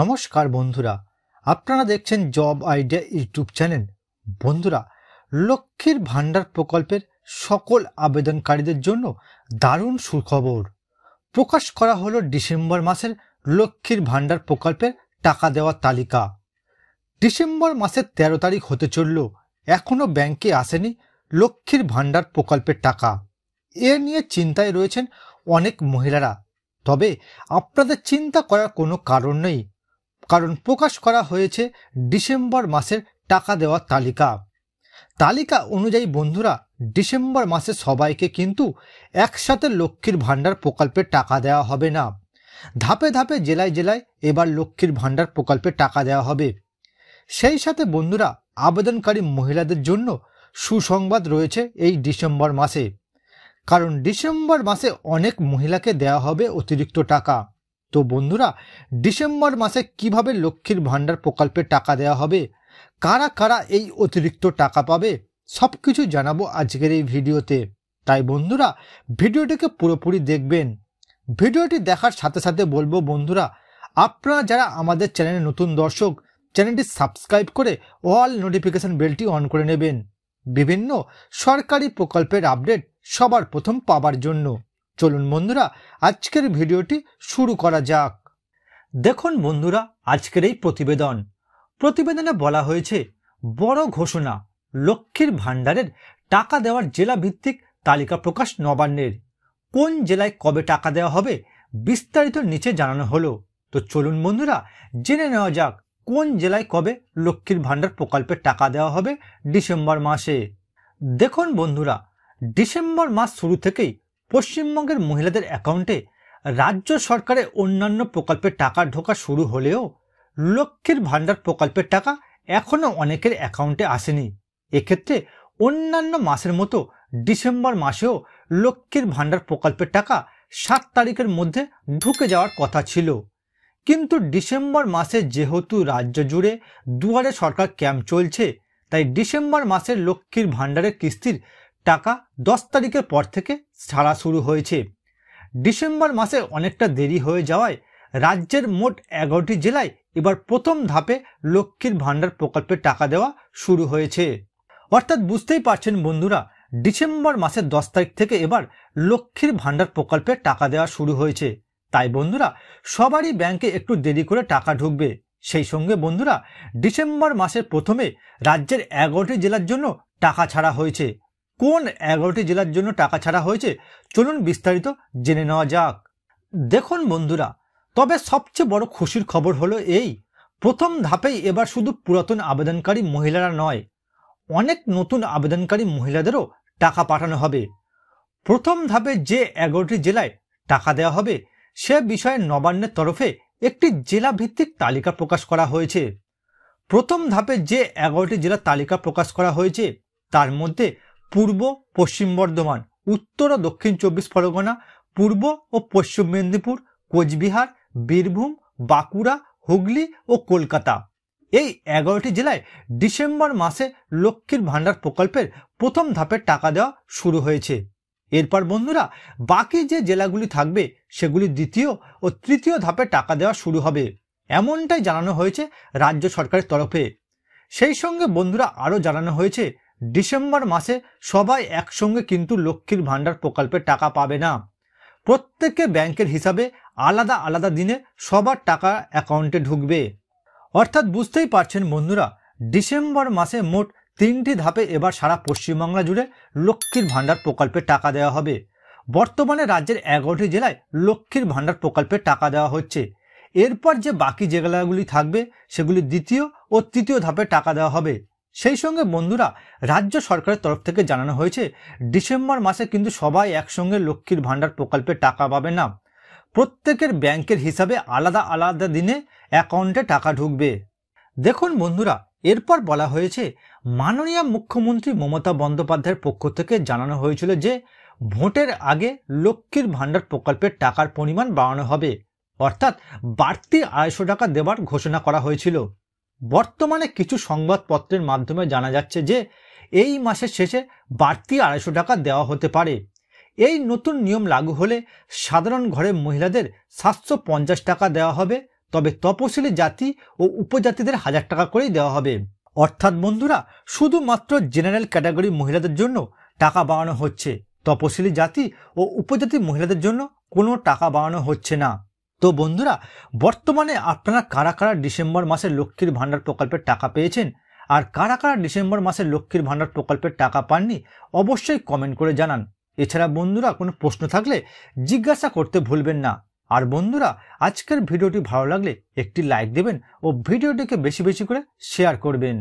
নমস্কার বন্ধুরা আপনারা দেখছেন জব আইডিয়া ইউটিউব চ্যানেল বন্ধুরা লক্ষ্মীর ভাণ্ডার প্রকল্পের সকল আবেদনকারীদের জন্য দারুণ সুখবর প্রকাশ করা হলো ডিসেম্বর মাসের লক্ষ্মীর ভাণ্ডার প্রকল্পের টাকা দেওয়ার তালিকা ডিসেম্বর মাসের ১৩ তারিখ হতে চলল এখনও ব্যাংকে আসেনি লক্ষ্মীর ভাণ্ডার প্রকল্পের টাকা এ নিয়ে চিন্তায় রয়েছেন অনেক মহিলারা তবে আপনাদের চিন্তা করার কোনো কারণ নেই কারণ প্রকাশ করা হয়েছে ডিসেম্বর মাসের টাকা দেওয়ার তালিকা তালিকা অনুযায়ী বন্ধুরা ডিসেম্বর মাসে সবাইকে কিন্তু একসাথে লক্ষ্মীর ভাণ্ডার প্রকল্পে টাকা দেওয়া হবে না ধাপে ধাপে জেলায় জেলায় এবার লক্ষ্মীর ভাণ্ডার প্রকল্পে টাকা দেওয়া হবে সেই সাথে বন্ধুরা আবেদনকারী মহিলাদের জন্য সুসংবাদ রয়েছে এই ডিসেম্বর মাসে কারণ ডিসেম্বর মাসে অনেক মহিলাকে দেওয়া হবে অতিরিক্ত টাকা তো বন্ধুরা ডিসেম্বর মাসে কিভাবে লক্ষ্মীর ভাণ্ডার প্রকল্পে টাকা দেওয়া হবে কারা কারা এই অতিরিক্ত টাকা পাবে সব কিছু জানাবো আজকের এই ভিডিওতে তাই বন্ধুরা ভিডিওটিকে পুরোপুরি দেখবেন ভিডিওটি দেখার সাথে সাথে বলবো বন্ধুরা আপনারা যারা আমাদের চ্যানেলে নতুন দর্শক চ্যানেলটি সাবস্ক্রাইব করে অল নোটিফিকেশন বেলটি অন করে নেবেন বিভিন্ন সরকারি প্রকল্পের আপডেট সবার প্রথম পাবার জন্য চলুন বন্ধুরা আজকের ভিডিওটি শুরু করা যাক দেখুন বন্ধুরা আজকের এই প্রতিবেদন প্রতিবেদনে বলা হয়েছে বড় ঘোষণা লক্ষ্মীর ভাণ্ডারের টাকা দেওয়ার জেলা ভিত্তিক তালিকা প্রকাশ নবান্নের কোন জেলায় কবে টাকা দেওয়া হবে বিস্তারিত নিচে জানানো হলো তো চলুন বন্ধুরা জেনে নেওয়া যাক কোন জেলায় কবে লক্ষ্মীর ভাণ্ডার প্রকল্পের টাকা দেওয়া হবে ডিসেম্বর মাসে দেখুন বন্ধুরা ডিসেম্বর মাস শুরু থেকেই পশ্চিমবঙ্গের মহিলাদের অ্যাকাউন্টে রাজ্য সরকারের অন্যান্য প্রকল্পের টাকা ঢোকা শুরু হলেও লক্ষ্মীর ভাণ্ডার প্রকল্পের টাকা এখনও অনেকের অ্যাকাউন্টে আসেনি এক্ষেত্রে অন্যান্য মাসের মতো ডিসেম্বর মাসেও লক্ষ্মীর ভাণ্ডার প্রকল্পের টাকা সাত তারিখের মধ্যে ঢুকে যাওয়ার কথা ছিল কিন্তু ডিসেম্বর মাসে যেহেতু রাজ্য জুড়ে দুয়ারে সরকার ক্যাম্প চলছে তাই ডিসেম্বর মাসের লক্ষ্মীর ভাণ্ডারের কিস্তির টাকা দশ তারিখের পর থেকে ছাড়া শুরু হয়েছে ডিসেম্বর মাসে অনেকটা দেরি হয়ে যাওয়ায় রাজ্যের মোট এগারোটি জেলায় এবার প্রথম ধাপে লক্ষ্মীর ভাণ্ডার প্রকল্পে টাকা দেওয়া শুরু হয়েছে অর্থাৎ বুঝতেই পারছেন বন্ধুরা ডিসেম্বর মাসের দশ তারিখ থেকে এবার লক্ষ্মীর ভাণ্ডার প্রকল্পে টাকা দেওয়া শুরু হয়েছে তাই বন্ধুরা সবারই ব্যাংকে একটু দেরি করে টাকা ঢুকবে সেই সঙ্গে বন্ধুরা ডিসেম্বর মাসের প্রথমে রাজ্যের এগারোটি জেলার জন্য টাকা ছাড়া হয়েছে কোন এগারোটি জেলার জন্য টাকা ছাড়া হয়েছে চলুন বিস্তারিত জেনে নেওয়া যাক দেখুন বন্ধুরা তবে সবচেয়ে বড় খুশির খবর হলো এই প্রথম ধাপেই এবার শুধু পুরাতন আবেদনকারী মহিলারা নয় অনেক নতুন আবেদনকারী মহিলাদেরও টাকা পাঠানো হবে প্রথম ধাপে যে এগারোটি জেলায় টাকা দেওয়া হবে সে বিষয়ে নবান্নের তরফে একটি জেলা ভিত্তিক তালিকা প্রকাশ করা হয়েছে প্রথম ধাপে যে এগারোটি জেলার তালিকা প্রকাশ করা হয়েছে তার মধ্যে পূর্ব পশ্চিম বর্ধমান উত্তর ও দক্ষিণ চব্বিশ পরগনা পূর্ব ও পশ্চিম মেদিনীপুর কোচবিহার বীরভূম বাঁকুড়া হুগলি ও কলকাতা এই এগারোটি জেলায় ডিসেম্বর মাসে লক্ষ্মীর ভাণ্ডার প্রকল্পের প্রথম ধাপের টাকা দেওয়া শুরু হয়েছে এরপর বন্ধুরা বাকি যে জেলাগুলি থাকবে সেগুলি দ্বিতীয় ও তৃতীয় ধাপে টাকা দেওয়া শুরু হবে এমনটাই জানানো হয়েছে রাজ্য সরকারের তরফে সেই সঙ্গে বন্ধুরা আরও জানানো হয়েছে ডিসেম্বর মাসে সবাই একসঙ্গে কিন্তু লক্ষ্মীর ভাণ্ডার প্রকল্পে টাকা পাবে না প্রত্যেকে ব্যাংকের হিসাবে আলাদা আলাদা দিনে সবার টাকা অ্যাকাউন্টে ঢুকবে অর্থাৎ বুঝতেই পারছেন বন্ধুরা ডিসেম্বর মাসে মোট তিনটি ধাপে এবার সারা পশ্চিমবাংলা জুড়ে লক্ষ্মীর ভাণ্ডার প্রকল্পে টাকা দেওয়া হবে বর্তমানে রাজ্যের এগারোটি জেলায় লক্ষ্মীর ভাণ্ডার প্রকল্পে টাকা দেওয়া হচ্ছে এরপর যে বাকি জেলাগুলি থাকবে সেগুলি দ্বিতীয় ও তৃতীয় ধাপে টাকা দেওয়া হবে সেই সঙ্গে বন্ধুরা রাজ্য সরকারের তরফ থেকে জানানো হয়েছে ডিসেম্বর মাসে কিন্তু সবাই একসঙ্গে লক্ষ্মীর ভাণ্ডার প্রকল্পে টাকা পাবে না প্রত্যেকের ব্যাংকের হিসাবে আলাদা আলাদা দিনে অ্যাকাউন্টে টাকা ঢুকবে দেখুন বন্ধুরা এরপর বলা হয়েছে মাননীয় মুখ্যমন্ত্রী মমতা বন্দ্যোপাধ্যায়ের পক্ষ থেকে জানানো হয়েছিল যে ভোটের আগে লক্ষ্মীর ভাণ্ডার প্রকল্পের টাকার পরিমাণ বাড়ানো হবে অর্থাৎ বাড়তি আড়াইশো টাকা দেওয়ার ঘোষণা করা হয়েছিল বর্তমানে কিছু সংবাদপত্রের মাধ্যমে জানা যাচ্ছে যে এই মাসের শেষে বাড়তি আড়াইশো টাকা দেওয়া হতে পারে এই নতুন নিয়ম লাগু হলে সাধারণ ঘরে মহিলাদের সাতশো পঞ্চাশ টাকা দেওয়া হবে তবে তপশিলি জাতি ও উপজাতিদের হাজার টাকা করেই দেওয়া হবে অর্থাৎ বন্ধুরা শুধুমাত্র জেনারেল ক্যাটাগরি মহিলাদের জন্য টাকা বাড়ানো হচ্ছে তপশিলি জাতি ও উপজাতি মহিলাদের জন্য কোনো টাকা বাড়ানো হচ্ছে না তো বন্ধুরা বর্তমানে আপনারা কারা কারা ডিসেম্বর মাসে লক্ষ্মীর ভাণ্ডার প্রকল্পের টাকা পেয়েছেন আর কারা কারা ডিসেম্বর মাসে লক্ষ্মীর ভাণ্ডার প্রকল্পের টাকা পাননি অবশ্যই কমেন্ট করে জানান এছাড়া বন্ধুরা কোনো প্রশ্ন থাকলে জিজ্ঞাসা করতে ভুলবেন না আর বন্ধুরা আজকের ভিডিওটি ভালো লাগলে একটি লাইক দেবেন ও ভিডিওটিকে বেশি বেশি করে শেয়ার করবেন